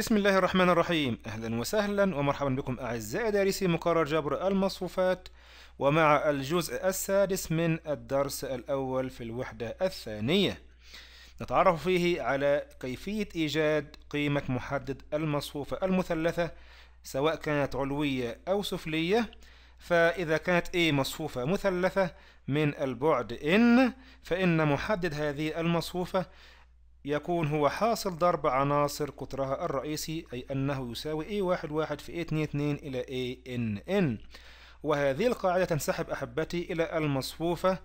بسم الله الرحمن الرحيم أهلا وسهلا ومرحبا بكم أعزائي دارسي مقرر جبر المصفوفات ومع الجزء السادس من الدرس الأول في الوحدة الثانية نتعرف فيه على كيفية إيجاد قيمة محدد المصفوفة المثلثة سواء كانت علوية أو سفلية فإذا كانت A مصفوفة مثلثة من البعد N فإن محدد هذه المصفوفة يكون هو حاصل ضرب عناصر قطرها الرئيسي أي أنه يساوي A11 في A22 إلى ANN وهذه القاعدة تنسحب أحبتي إلى المصفوفة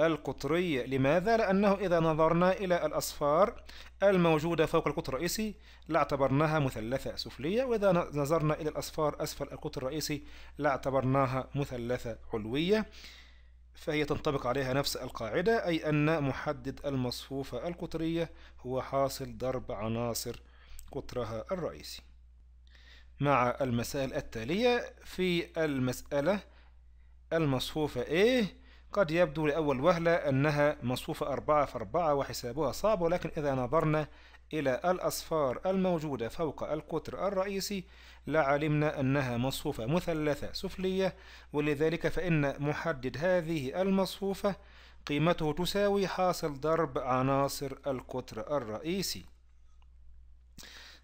القطرية لماذا؟ لأنه إذا نظرنا إلى الأصفار الموجودة فوق القطر الرئيسي لاعتبرناها مثلثة سفلية وإذا نظرنا إلى الأصفار أسفل القطر الرئيسي لاعتبرناها مثلثة علوية فهي تنطبق عليها نفس القاعدة أي أن محدد المصفوفة القطرية هو حاصل ضرب عناصر قطرها الرئيسي مع المسائل التالية في المسألة المصفوفة A قد يبدو لأول وهلة أنها مصفوفة أربعة في أربعة وحسابها صعب ولكن إذا نظرنا إلى الأصفار الموجودة فوق القطر الرئيسي لعلمنا أنها مصفوفة مثلثة سفلية ولذلك فإن محدد هذه المصفوفة قيمته تساوي حاصل ضرب عناصر القطر الرئيسي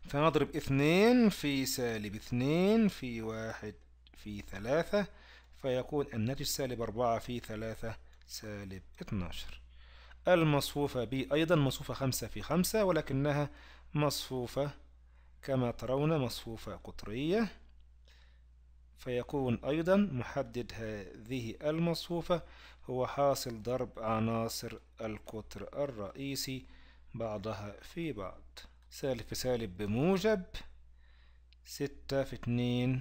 فنضرب اثنين في سالب اثنين في واحد في ثلاثة فيكون الناتج سالب 4 في 3 سالب 12 المصفوفة ب أيضا مصفوفة 5 في 5 ولكنها مصفوفة كما ترون مصفوفة قطرية فيكون أيضا محدد هذه المصفوفة هو حاصل ضرب عناصر القطر الرئيسي بعضها في بعض سالب في سالب بموجب ستة في اتنين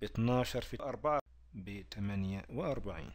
باتناشر في أربعة بثمانية وأربعين